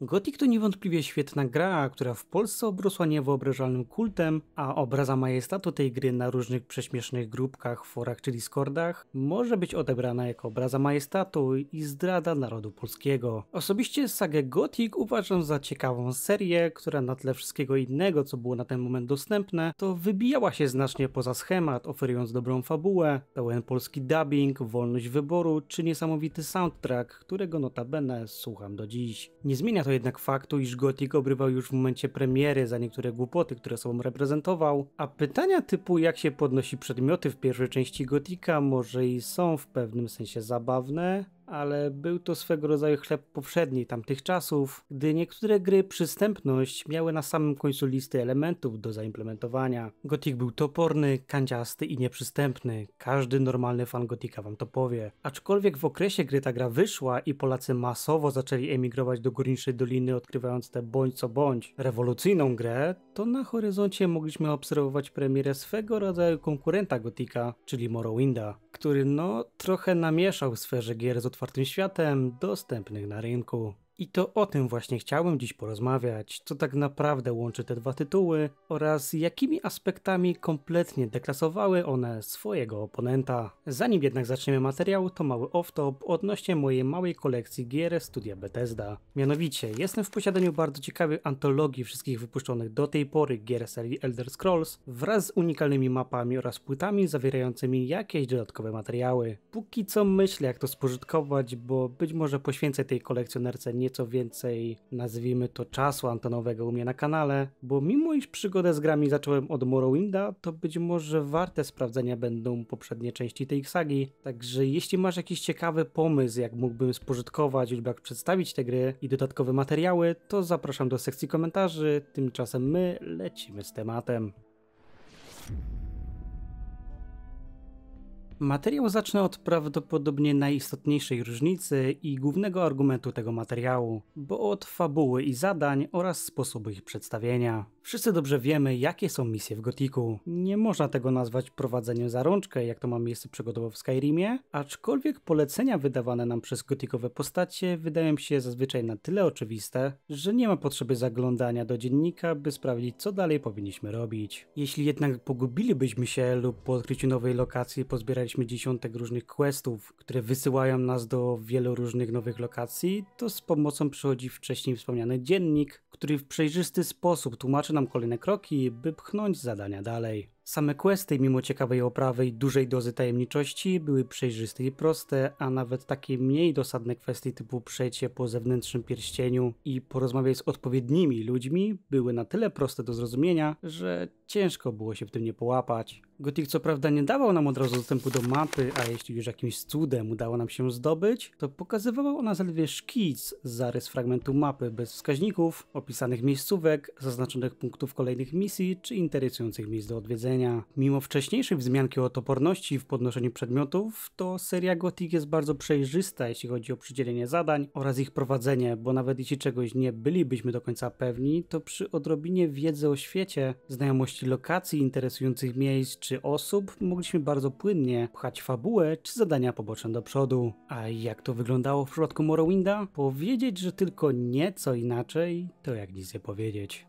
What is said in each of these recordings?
Gothic to niewątpliwie świetna gra, która w Polsce obrosła niewyobrażalnym kultem, a obraza majestatu tej gry na różnych prześmiesznych grupkach, forach czy discordach może być odebrana jako obraza majestatu i zdrada narodu polskiego. Osobiście sagę Gothic uważam za ciekawą serię, która na tle wszystkiego innego, co było na ten moment dostępne, to wybijała się znacznie poza schemat, oferując dobrą fabułę, pełen polski dubbing, wolność wyboru czy niesamowity soundtrack, którego notabene słucham do dziś. Nie zmienia to jednak faktu, iż Gothic obrywał już w momencie premiery za niektóre głupoty, które sobą reprezentował, a pytania typu jak się podnosi przedmioty w pierwszej części Gotika może i są w pewnym sensie zabawne, ale był to swego rodzaju chleb powszedni tamtych czasów, gdy niektóre gry przystępność miały na samym końcu listy elementów do zaimplementowania. Gothic był toporny, kanciasty i nieprzystępny. Każdy normalny fan Gothic'a wam to powie. Aczkolwiek w okresie, gdy ta gra wyszła i Polacy masowo zaczęli emigrować do Górniczej Doliny, odkrywając tę bądź co bądź rewolucyjną grę, to na horyzoncie mogliśmy obserwować premierę swego rodzaju konkurenta Gothic'a, czyli Morrowinda który no trochę namieszał w sferze gier z otwartym światem dostępnych na rynku. I to o tym właśnie chciałem dziś porozmawiać, co tak naprawdę łączy te dwa tytuły oraz jakimi aspektami kompletnie deklasowały one swojego oponenta. Zanim jednak zaczniemy materiał, to mały off-top odnośnie mojej małej kolekcji gier studia Bethesda. Mianowicie, jestem w posiadaniu bardzo ciekawej antologii wszystkich wypuszczonych do tej pory gier serii Elder Scrolls wraz z unikalnymi mapami oraz płytami zawierającymi jakieś dodatkowe materiały. Póki co myślę jak to spożytkować, bo być może poświęcę tej kolekcjonerce nie nieco więcej, nazwijmy to, czasu antenowego u mnie na kanale, bo mimo iż przygodę z grami zacząłem od Morrowinda, to być może warte sprawdzenia będą poprzednie części tej sagi, także jeśli masz jakiś ciekawy pomysł, jak mógłbym spożytkować lub jak przedstawić te gry i dodatkowe materiały, to zapraszam do sekcji komentarzy, tymczasem my lecimy z tematem. Materiał zacznę od prawdopodobnie najistotniejszej różnicy i głównego argumentu tego materiału, bo od fabuły i zadań oraz sposobu ich przedstawienia. Wszyscy dobrze wiemy, jakie są misje w Gotiku. Nie można tego nazwać prowadzeniem za rączkę, jak to ma miejsce przygodowo w Skyrimie, aczkolwiek polecenia wydawane nam przez gotikowe postacie wydają się zazwyczaj na tyle oczywiste, że nie ma potrzeby zaglądania do dziennika, by sprawdzić, co dalej powinniśmy robić. Jeśli jednak pogubilibyśmy się lub po odkryciu nowej lokacji pozbierać przeszukaliśmy dziesiątek różnych questów, które wysyłają nas do wielu różnych nowych lokacji, to z pomocą przychodzi wcześniej wspomniany dziennik, który w przejrzysty sposób tłumaczy nam kolejne kroki, by pchnąć zadania dalej. Same questy, mimo ciekawej oprawy i dużej dozy tajemniczości, były przejrzyste i proste, a nawet takie mniej dosadne kwestie typu przejście po zewnętrznym pierścieniu i porozmawiaj z odpowiednimi ludźmi były na tyle proste do zrozumienia, że ciężko było się w tym nie połapać. Gothic co prawda nie dawał nam od razu dostępu do mapy, a jeśli już jakimś cudem udało nam się zdobyć, to pokazywała ona zaledwie szkic, zarys fragmentu mapy bez wskaźników, opisanych miejscówek, zaznaczonych punktów kolejnych misji czy interesujących miejsc do odwiedzenia. Mimo wcześniejszej wzmianki o toporności w podnoszeniu przedmiotów, to seria Gothic jest bardzo przejrzysta jeśli chodzi o przydzielenie zadań oraz ich prowadzenie, bo nawet jeśli czegoś nie bylibyśmy do końca pewni, to przy odrobinie wiedzy o świecie, znajomości lokacji, interesujących miejsc czy osób, mogliśmy bardzo płynnie pchać fabułę czy zadania poboczne do przodu. A jak to wyglądało w przypadku Morrowinda? Powiedzieć, że tylko nieco inaczej, to jak nic nie powiedzieć.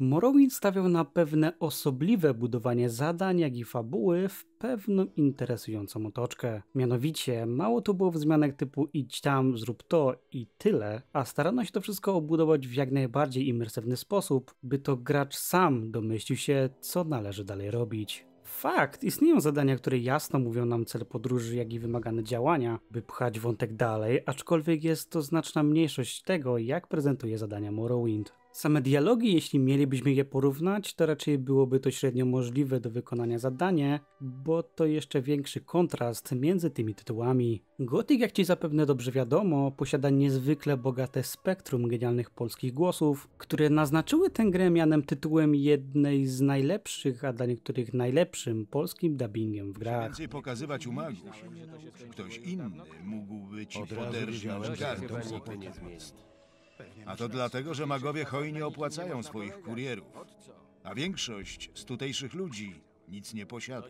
Morrowind stawiał na pewne osobliwe budowanie zadań, jak i fabuły w pewną interesującą otoczkę. Mianowicie, mało tu było wzmianek typu idź tam, zrób to i tyle, a starano się to wszystko obudować w jak najbardziej imersywny sposób, by to gracz sam domyślił się, co należy dalej robić. Fakt, istnieją zadania, które jasno mówią nam cel podróży, jak i wymagane działania, by pchać wątek dalej, aczkolwiek jest to znaczna mniejszość tego, jak prezentuje zadania Morrowind. Same dialogi, jeśli mielibyśmy je porównać, to raczej byłoby to średnio możliwe do wykonania zadanie, bo to jeszcze większy kontrast między tymi tytułami. Gothic, jak ci zapewne dobrze wiadomo, posiada niezwykle bogate spektrum genialnych polskich głosów, które naznaczyły tę grę mianem tytułem jednej z najlepszych, a dla niektórych najlepszym polskim dubbingiem w grach. Więcej pokazywać umagów. Ktoś inny mógł być poderżniać gardło. A to dlatego, że magowie hojnie opłacają swoich kurierów. A większość z tutejszych ludzi nic nie posiada.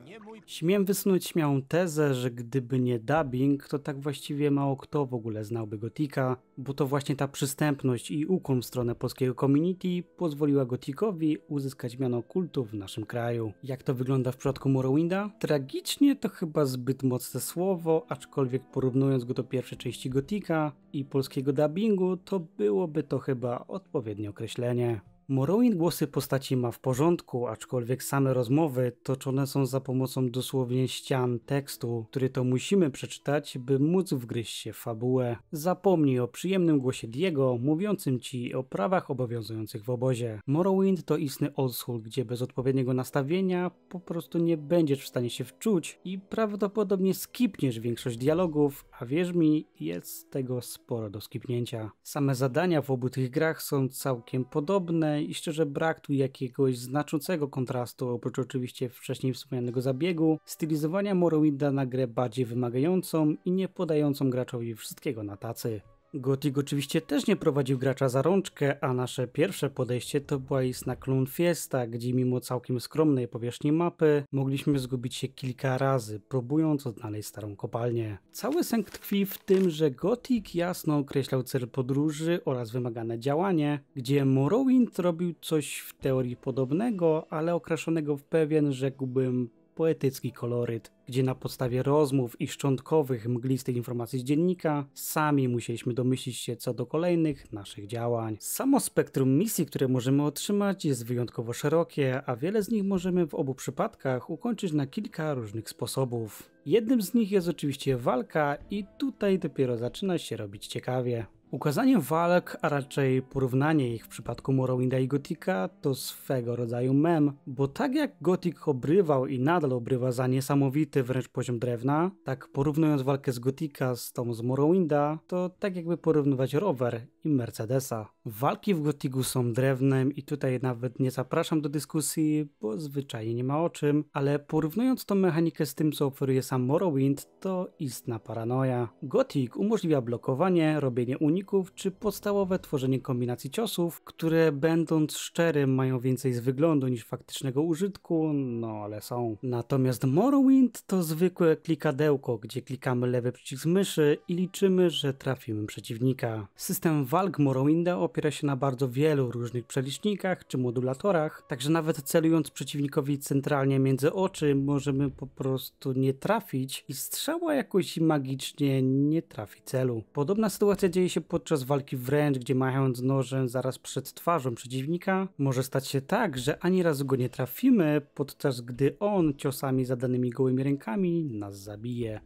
Śmiem wysunąć śmiałą tezę, że gdyby nie dubbing, to tak właściwie mało kto w ogóle znałby Gotika, bo to właśnie ta przystępność i ukłon w stronę polskiego community pozwoliła Gotikowi uzyskać miano kultu w naszym kraju. Jak to wygląda w przypadku Morrowinda? Tragicznie to chyba zbyt mocne słowo, aczkolwiek porównując go do pierwszej części Gotika i polskiego dubbingu, to byłoby to chyba odpowiednie określenie. Morrowind głosy postaci ma w porządku, aczkolwiek same rozmowy toczone są za pomocą dosłownie ścian tekstu, który to musimy przeczytać, by móc wgryźć się w fabułę. Zapomnij o przyjemnym głosie Diego, mówiącym ci o prawach obowiązujących w obozie. Morrowind to istny oldschool, gdzie bez odpowiedniego nastawienia po prostu nie będziesz w stanie się wczuć i prawdopodobnie skipniesz większość dialogów, a wierz mi, jest tego sporo do skipnięcia. Same zadania w obu tych grach są całkiem podobne, i szczerze brak tu jakiegoś znaczącego kontrastu, oprócz oczywiście wcześniej wspomnianego zabiegu, stylizowania Morrowinda na grę bardziej wymagającą i nie podającą graczowi wszystkiego na tacy. Gotik oczywiście też nie prowadził gracza za rączkę, a nasze pierwsze podejście to była istna klon fiesta, gdzie mimo całkiem skromnej powierzchni mapy mogliśmy zgubić się kilka razy, próbując odnaleźć starą kopalnię. Cały sęk tkwi w tym, że Gotik jasno określał cel podróży oraz wymagane działanie, gdzie Morrowind robił coś w teorii podobnego, ale okraszonego w pewien, rzekłbym, poetycki koloryt, gdzie na podstawie rozmów i szczątkowych, mglistych informacji z dziennika sami musieliśmy domyślić się co do kolejnych naszych działań. Samo spektrum misji, które możemy otrzymać jest wyjątkowo szerokie, a wiele z nich możemy w obu przypadkach ukończyć na kilka różnych sposobów. Jednym z nich jest oczywiście walka i tutaj dopiero zaczyna się robić ciekawie. Ukazanie walk, a raczej porównanie ich w przypadku Morrowinda i Gotika to swego rodzaju mem, bo tak jak Gotik obrywał i nadal obrywa za niesamowity wręcz poziom drewna, tak porównując walkę z Gotika z tą z Morrowinda, to tak jakby porównywać rower i Mercedesa. Walki w Gotigu są drewnem i tutaj nawet nie zapraszam do dyskusji, bo zwyczajnie nie ma o czym, ale porównując tą mechanikę z tym, co oferuje sam Morrowind, to istna paranoja. Gothic umożliwia blokowanie, robienie uników czy podstawowe tworzenie kombinacji ciosów, które będąc szczerym mają więcej z wyglądu niż faktycznego użytku, no ale są. Natomiast Morrowind to zwykłe klikadełko, gdzie klikamy lewy przycisk myszy i liczymy, że trafimy przeciwnika. System walki walk Morrowinda opiera się na bardzo wielu różnych przelicznikach czy modulatorach, także nawet celując przeciwnikowi centralnie między oczy możemy po prostu nie trafić i strzała jakoś magicznie nie trafi celu. Podobna sytuacja dzieje się podczas walki wręcz, gdzie machając nożem zaraz przed twarzą przeciwnika może stać się tak, że ani razu go nie trafimy, podczas gdy on ciosami zadanymi gołymi rękami nas zabije.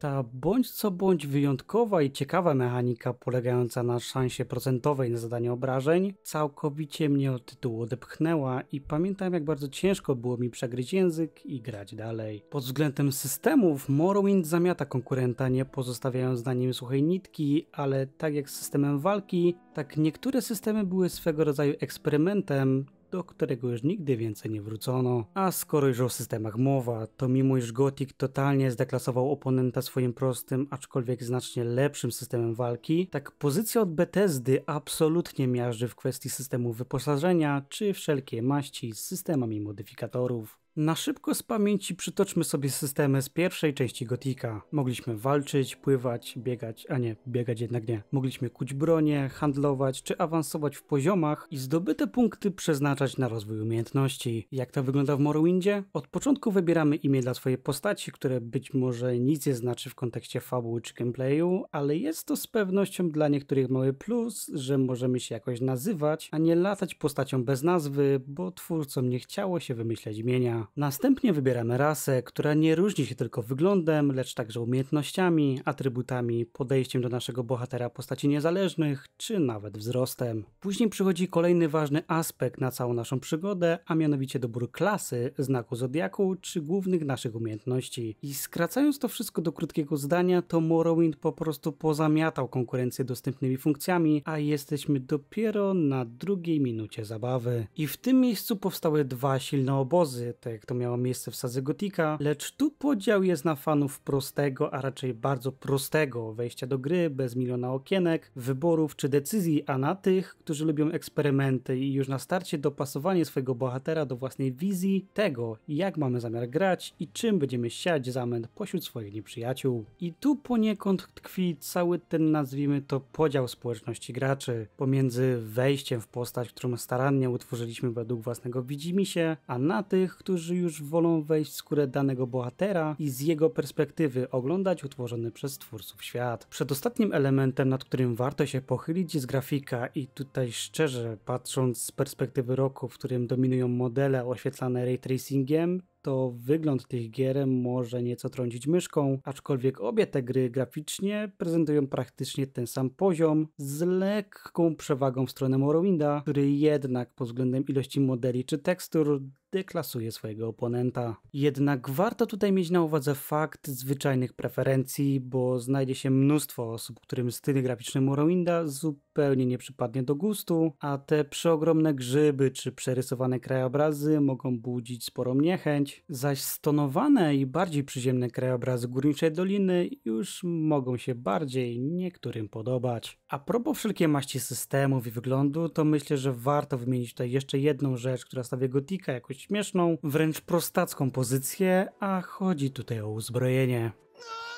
Ta bądź co bądź wyjątkowa i ciekawa mechanika polegająca na szansie procentowej na zadanie obrażeń całkowicie mnie od tytułu odepchnęła i pamiętam jak bardzo ciężko było mi przegryźć język i grać dalej. Pod względem systemów Morrowind zamiata konkurenta nie pozostawiając na nim suchej nitki, ale tak jak z systemem walki, tak niektóre systemy były swego rodzaju eksperymentem, do którego już nigdy więcej nie wrócono. A skoro już o systemach mowa, to mimo iż Gothic totalnie zdeklasował oponenta swoim prostym, aczkolwiek znacznie lepszym systemem walki, tak pozycja od Bethesdy absolutnie miażdży w kwestii systemu wyposażenia czy wszelkie maści z systemami modyfikatorów. Na szybko z pamięci przytoczmy sobie systemy z pierwszej części Gotika. Mogliśmy walczyć, pływać, biegać, a nie, biegać jednak nie. Mogliśmy kuć bronię, handlować czy awansować w poziomach i zdobyte punkty przeznaczać na rozwój umiejętności. Jak to wygląda w Morrowindzie? Od początku wybieramy imię dla swojej postaci, które być może nic nie znaczy w kontekście fabuły czy gameplayu, ale jest to z pewnością dla niektórych mały plus, że możemy się jakoś nazywać, a nie latać postacią bez nazwy, bo twórcom nie chciało się wymyślać imienia. Następnie wybieramy rasę, która nie różni się tylko wyglądem, lecz także umiejętnościami, atrybutami, podejściem do naszego bohatera postaci niezależnych, czy nawet wzrostem. Później przychodzi kolejny ważny aspekt na całą naszą przygodę, a mianowicie dobór klasy, znaku zodiaku, czy głównych naszych umiejętności. I skracając to wszystko do krótkiego zdania, to Morrowind po prostu pozamiatał konkurencję dostępnymi funkcjami, a jesteśmy dopiero na drugiej minucie zabawy. I w tym miejscu powstały dwa silne obozy, te tak jak to miało miejsce w Sadze Gotika, lecz tu podział jest na fanów prostego, a raczej bardzo prostego wejścia do gry, bez miliona okienek, wyborów czy decyzji, a na tych, którzy lubią eksperymenty i już na starcie dopasowanie swojego bohatera do własnej wizji tego, jak mamy zamiar grać i czym będziemy siać zamęt pośród swoich nieprzyjaciół. I tu poniekąd tkwi cały ten, nazwijmy to, podział społeczności graczy pomiędzy wejściem w postać, którą starannie utworzyliśmy według własnego widzimisię, a na tych, którzy którzy już wolą wejść w skórę danego bohatera i z jego perspektywy oglądać utworzony przez twórców świat. Przedostatnim elementem, nad którym warto się pochylić jest grafika i tutaj szczerze patrząc z perspektywy roku, w którym dominują modele oświetlane ray tracingiem, to wygląd tych gier może nieco trącić myszką, aczkolwiek obie te gry graficznie prezentują praktycznie ten sam poziom, z lekką przewagą w stronę Morrowinda, który jednak pod względem ilości modeli czy tekstur deklasuje swojego oponenta. Jednak warto tutaj mieć na uwadze fakt zwyczajnych preferencji, bo znajdzie się mnóstwo osób, którym styl graficzny Morrowinda zupełnie nie przypadnie do gustu, a te przeogromne grzyby czy przerysowane krajobrazy mogą budzić sporą niechęć, zaś stonowane i bardziej przyziemne krajobrazy Górniczej Doliny już mogą się bardziej niektórym podobać. A propos wszelkie maści systemów i wyglądu, to myślę, że warto wymienić tutaj jeszcze jedną rzecz, która stawia Gotika jako śmieszną, wręcz prostacką pozycję, a chodzi tutaj o uzbrojenie. No!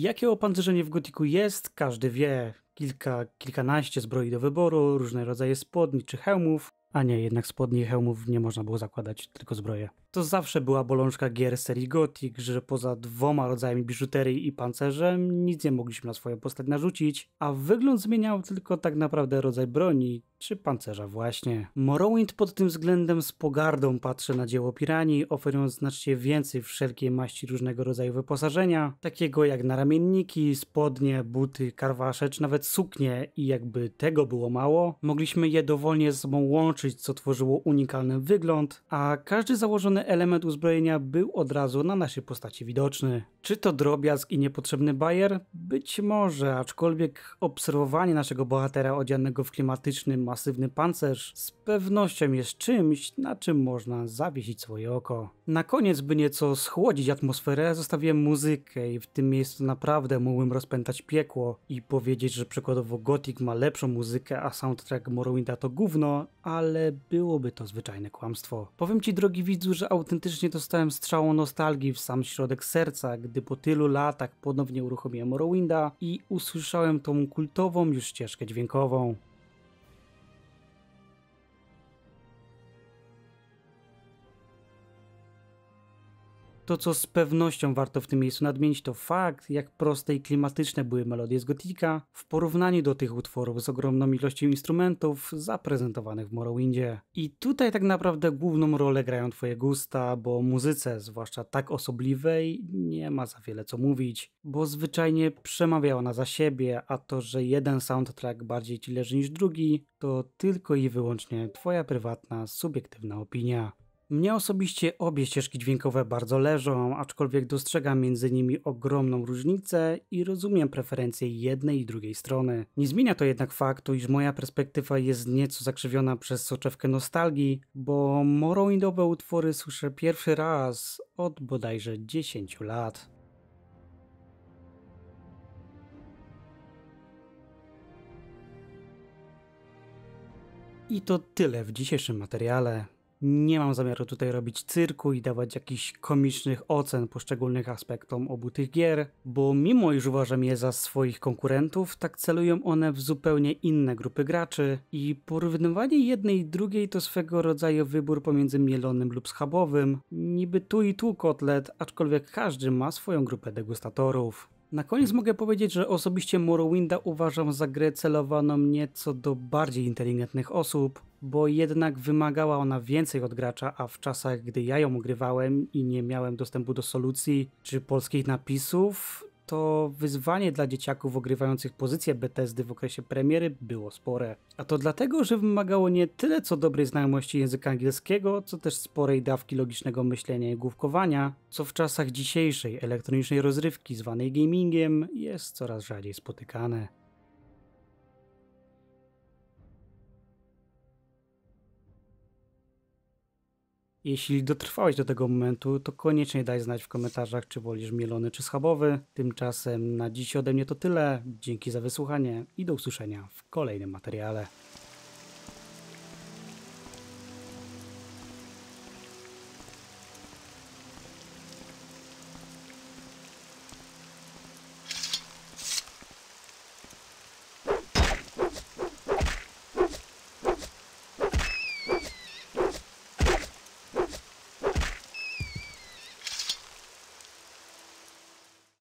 Jakie opancerzenie w Gotiku jest, każdy wie. Kilka, kilkanaście zbroi do wyboru, różne rodzaje spodni czy hełmów. A nie, jednak spodni i hełmów nie można było zakładać, tylko zbroje. To zawsze była bolączka gier serii Gothic, że poza dwoma rodzajami biżuterii i pancerzem nic nie mogliśmy na swoją postać narzucić, a wygląd zmieniał tylko tak naprawdę rodzaj broni, czy pancerza właśnie. Morrowind pod tym względem z pogardą patrzy na dzieło Piranii, oferując znacznie więcej wszelkiej maści różnego rodzaju wyposażenia, takiego jak naramienniki, spodnie, buty, karwasze, czy nawet suknie i jakby tego było mało, mogliśmy je dowolnie ze sobą łączyć, co tworzyło unikalny wygląd, a każdy założony element uzbrojenia był od razu na naszej postaci widoczny. Czy to drobiazg i niepotrzebny bajer? Być może, aczkolwiek obserwowanie naszego bohatera odzianego w klimatycznym masywny pancerz z pewnością jest czymś, na czym można zawiesić swoje oko. Na koniec, by nieco schłodzić atmosferę, zostawiłem muzykę i w tym miejscu naprawdę mógłbym rozpętać piekło i powiedzieć, że przykładowo Gothic ma lepszą muzykę, a soundtrack Morrowinda to gówno, ale byłoby to zwyczajne kłamstwo. Powiem ci drogi widzu, że autentycznie dostałem strzałą nostalgii w sam środek serca, gdy po tylu latach ponownie uruchomiłem Morrowinda i usłyszałem tą kultową już ścieżkę dźwiękową. To, co z pewnością warto w tym miejscu nadmienić, to fakt, jak proste i klimatyczne były melodie z Gotika w porównaniu do tych utworów z ogromną ilością instrumentów zaprezentowanych w Morrowindzie. I tutaj tak naprawdę główną rolę grają twoje gusta, bo muzyce, zwłaszcza tak osobliwej, nie ma za wiele co mówić, bo zwyczajnie przemawia ona za siebie, a to, że jeden soundtrack bardziej ci leży niż drugi, to tylko i wyłącznie twoja prywatna, subiektywna opinia. Mnie osobiście obie ścieżki dźwiękowe bardzo leżą, aczkolwiek dostrzegam między nimi ogromną różnicę i rozumiem preferencje jednej i drugiej strony. Nie zmienia to jednak faktu, iż moja perspektywa jest nieco zakrzywiona przez soczewkę nostalgii, bo Morrowindowe utwory słyszę pierwszy raz od bodajże 10 lat. I to tyle w dzisiejszym materiale. Nie mam zamiaru tutaj robić cyrku i dawać jakichś komicznych ocen poszczególnych aspektom obu tych gier, bo mimo iż uważam je za swoich konkurentów, tak celują one w zupełnie inne grupy graczy i porównywanie jednej i drugiej to swego rodzaju wybór pomiędzy mielonym lub schabowym, niby tu i tu kotlet, aczkolwiek każdy ma swoją grupę degustatorów. Na koniec mogę powiedzieć, że osobiście Morrowinda uważam za grę celowaną nieco do bardziej inteligentnych osób, bo jednak wymagała ona więcej od gracza, a w czasach, gdy ja ją grywałem i nie miałem dostępu do solucji czy polskich napisów, to wyzwanie dla dzieciaków ogrywających pozycję Bethesdy w okresie premiery było spore. A to dlatego, że wymagało nie tyle co dobrej znajomości języka angielskiego, co też sporej dawki logicznego myślenia i główkowania, co w czasach dzisiejszej elektronicznej rozrywki zwanej gamingiem jest coraz rzadziej spotykane. Jeśli dotrwałeś do tego momentu, to koniecznie daj znać w komentarzach, czy wolisz mielony czy schabowy. Tymczasem na dziś ode mnie to tyle. Dzięki za wysłuchanie i do usłyszenia w kolejnym materiale.